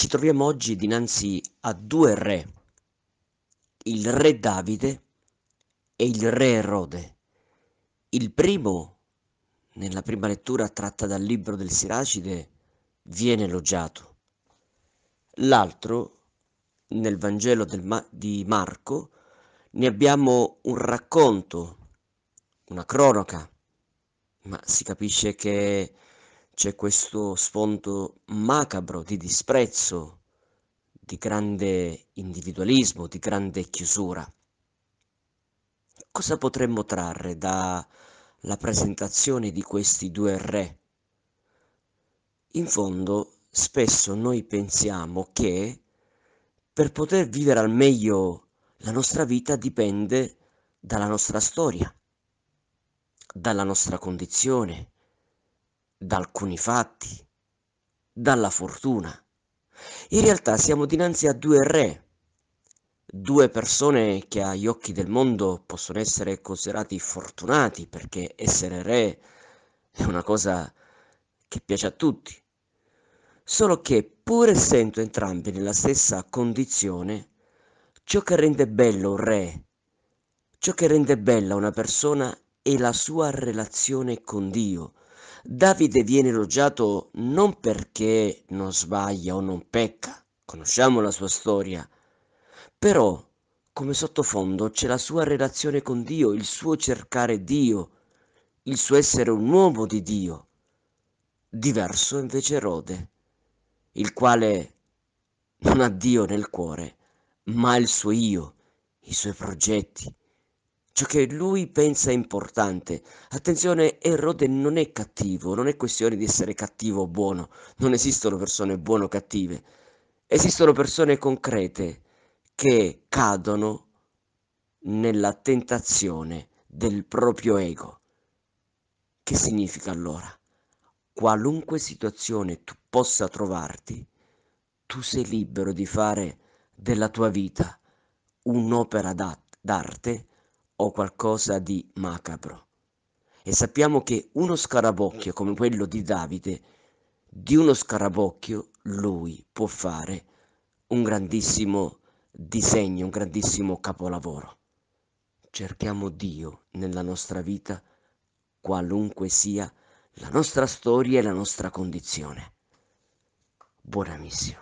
Ci troviamo oggi dinanzi a due re, il re Davide e il re Erode. Il primo, nella prima lettura tratta dal libro del Siracide, viene elogiato. L'altro, nel Vangelo Ma- di Marco, ne abbiamo un racconto, una cronaca, ma si capisce che c'è questo sfondo macabro di disprezzo, di grande individualismo, di grande chiusura. Cosa potremmo trarre dalla presentazione di questi due re? In fondo, spesso noi pensiamo che per poter vivere al meglio la nostra vita dipende dalla nostra storia, dalla nostra condizione, da alcuni fatti, dalla fortuna. In realtà siamo dinanzi a due re, due persone che agli occhi del mondo possono essere considerati fortunati perché essere re è una cosa che piace a tutti. Solo che pur essendo entrambi nella stessa condizione, ciò che rende bello un re, ciò che rende bella una persona è la sua relazione con Dio, Davide viene elogiato non perché non sbaglia o non pecca, conosciamo la sua storia, però come sottofondo c'è la sua relazione con Dio, il suo cercare Dio, il suo essere un uomo di Dio. Diverso invece Erode, il quale non ha Dio nel cuore, ma il suo io, i suoi progetti, ciò che lui pensa è importante. Attenzione, Erode non è cattivo, non è questione di essere cattivo o buono, non esistono persone buone o cattive, esistono persone concrete che cadono nella tentazione del proprio ego. Che significa allora? Qualunque situazione tu possa trovarti, tu sei libero di fare della tua vita un'opera d'arte o qualcosa di macabro. E sappiamo che uno scarabocchio come quello di Davide, di uno scarabocchio lui può fare un grandissimo disegno, un grandissimo capolavoro. Cerchiamo Dio nella nostra vita, qualunque sia la nostra storia e la nostra condizione. Buona missione.